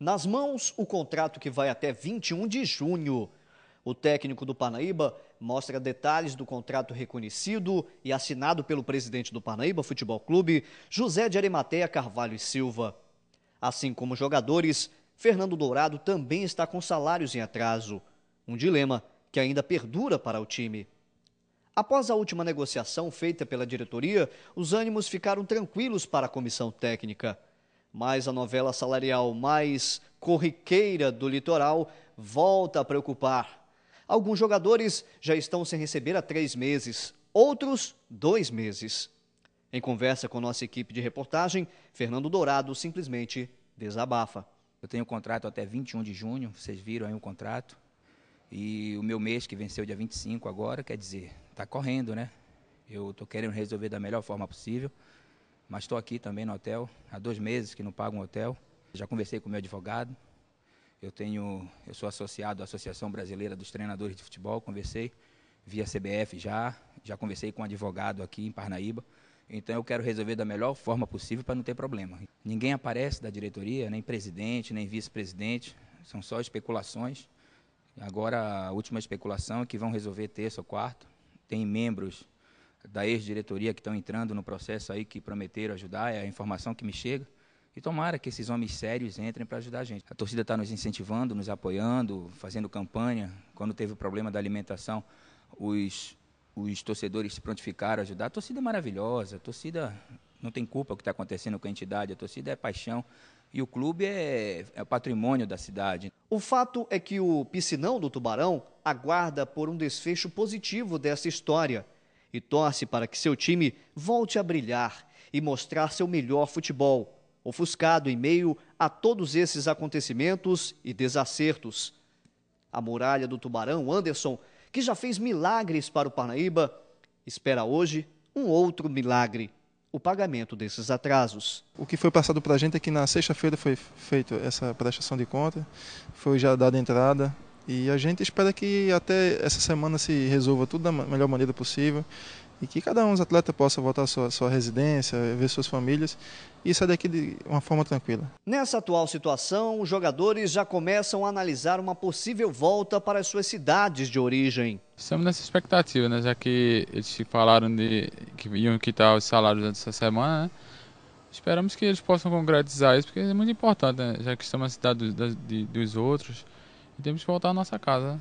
Nas mãos, o contrato que vai até 21 de junho. O técnico do Parnaíba mostra detalhes do contrato reconhecido e assinado pelo presidente do Parnaíba Futebol Clube, José de Arimateia Carvalho e Silva. Assim como jogadores, Fernando Dourado também está com salários em atraso. Um dilema que ainda perdura para o time. Após a última negociação feita pela diretoria, os ânimos ficaram tranquilos para a comissão técnica mas a novela salarial mais corriqueira do litoral volta a preocupar. Alguns jogadores já estão sem receber há três meses, outros dois meses. Em conversa com nossa equipe de reportagem, Fernando Dourado simplesmente desabafa. Eu tenho um contrato até 21 de junho, vocês viram aí o um contrato. E o meu mês, que venceu dia 25 agora, quer dizer, está correndo, né? Eu estou querendo resolver da melhor forma possível mas estou aqui também no hotel. Há dois meses que não pago um hotel. Já conversei com meu advogado. Eu tenho, eu sou associado à Associação Brasileira dos Treinadores de Futebol. Conversei via CBF já, já conversei com um advogado aqui em Parnaíba. Então eu quero resolver da melhor forma possível para não ter problema. Ninguém aparece da diretoria, nem presidente, nem vice-presidente. São só especulações. Agora a última especulação é que vão resolver terça ou quarto. Tem membros da ex-diretoria que estão entrando no processo aí, que prometeram ajudar, é a informação que me chega. E tomara que esses homens sérios entrem para ajudar a gente. A torcida está nos incentivando, nos apoiando, fazendo campanha. Quando teve o problema da alimentação, os, os torcedores se prontificaram a ajudar. A torcida é maravilhosa, a torcida não tem culpa o que está acontecendo com a entidade, a torcida é paixão. E o clube é, é patrimônio da cidade. O fato é que o piscinão do Tubarão aguarda por um desfecho positivo dessa história e torce para que seu time volte a brilhar e mostrar seu melhor futebol, ofuscado em meio a todos esses acontecimentos e desacertos. A muralha do Tubarão, Anderson, que já fez milagres para o Parnaíba, espera hoje um outro milagre o pagamento desses atrasos. O que foi passado para a gente é que na sexta-feira foi feita essa prestação de conta, foi já dada entrada e a gente espera que até essa semana se resolva tudo da melhor maneira possível e que cada um dos atletas possa voltar à sua, sua residência, ver suas famílias e sair daqui de uma forma tranquila. Nessa atual situação, os jogadores já começam a analisar uma possível volta para as suas cidades de origem. Estamos nessa expectativa, né? já que eles falaram de, que iam quitar os salários antes dessa semana. Né? Esperamos que eles possam concretizar isso, porque é muito importante, né? já que estamos na cidade dos, dos outros. E temos que voltar à nossa casa.